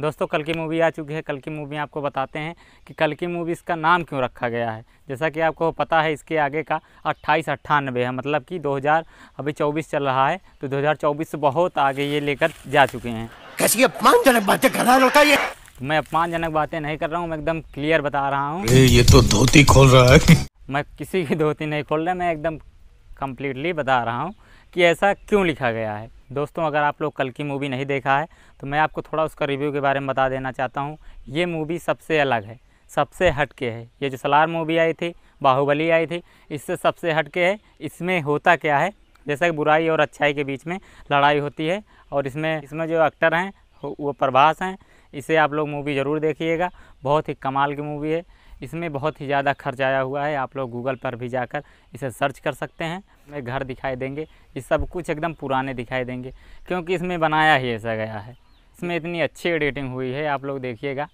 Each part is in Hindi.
दोस्तों कल की मूवी आ चुकी है कल की मूवी आपको बताते हैं कि कल की मूवी इसका नाम क्यों रखा गया है जैसा कि आपको पता है इसके आगे का अट्ठाईस अट्ठानबे है मतलब कि 2000 अभी 24 चल रहा है तो 2024 से बहुत आगे ये लेकर जा चुके हैं कैसी अपमानजनक बातें कर रहा है ये मैं अपमानजनक बातें नहीं कर रहा हूँ मैं एकदम क्लियर बता रहा हूँ ये तो धोती खोल रहा है मैं किसी की धोती नहीं खोल रहा मैं एकदम कम्प्लीटली बता रहा हूँ कि ऐसा क्यों लिखा गया है दोस्तों अगर आप लोग कल की मूवी नहीं देखा है तो मैं आपको थोड़ा उसका रिव्यू के बारे में बता देना चाहता हूँ ये मूवी सबसे अलग है सबसे हट के है ये जो सलार मूवी आई थी बाहुबली आई थी इससे सबसे हट के है इसमें होता क्या है जैसा कि बुराई और अच्छाई के बीच में लड़ाई होती है और इसमें इसमें जो एक्टर हैं वो प्रभास हैं इसे आप लोग मूवी ज़रूर देखिएगा बहुत ही कमाल की मूवी है इसमें बहुत ही ज़्यादा खर्च आया हुआ है आप लोग गूगल पर भी जाकर इसे सर्च कर सकते हैं मैं घर दिखाई देंगे ये सब कुछ एकदम पुराने दिखाई देंगे क्योंकि इसमें बनाया ही ऐसा गया है इसमें इतनी अच्छी एडिटिंग हुई है आप लोग देखिएगा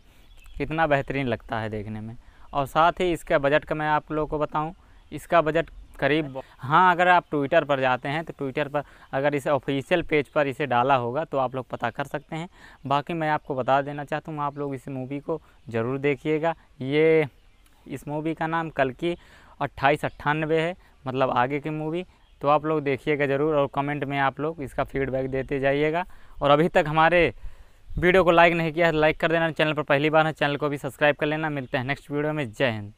कितना बेहतरीन लगता है देखने में और साथ ही इसका बजट का मैं आप लोग को बताऊँ इसका बजट करीब हाँ अगर आप ट्विटर पर जाते हैं तो ट्विटर पर अगर इसे ऑफिशियल पेज पर इसे डाला होगा तो आप लोग पता कर सकते हैं बाकी मैं आपको बता देना चाहता हूँ आप लोग इस मूवी को ज़रूर देखिएगा ये इस मूवी का नाम कल की अट्ठाईस अट्ठानवे है मतलब आगे की मूवी तो आप लोग देखिएगा ज़रूर और कमेंट में आप लोग इसका फीडबैक देते जाइएगा और अभी तक हमारे वीडियो को लाइक नहीं किया है लाइक तो कर देना चैनल पर पहली बार है चैनल को भी सब्सक्राइब कर लेना मिलते हैं नेक्स्ट वीडियो में जय हिंद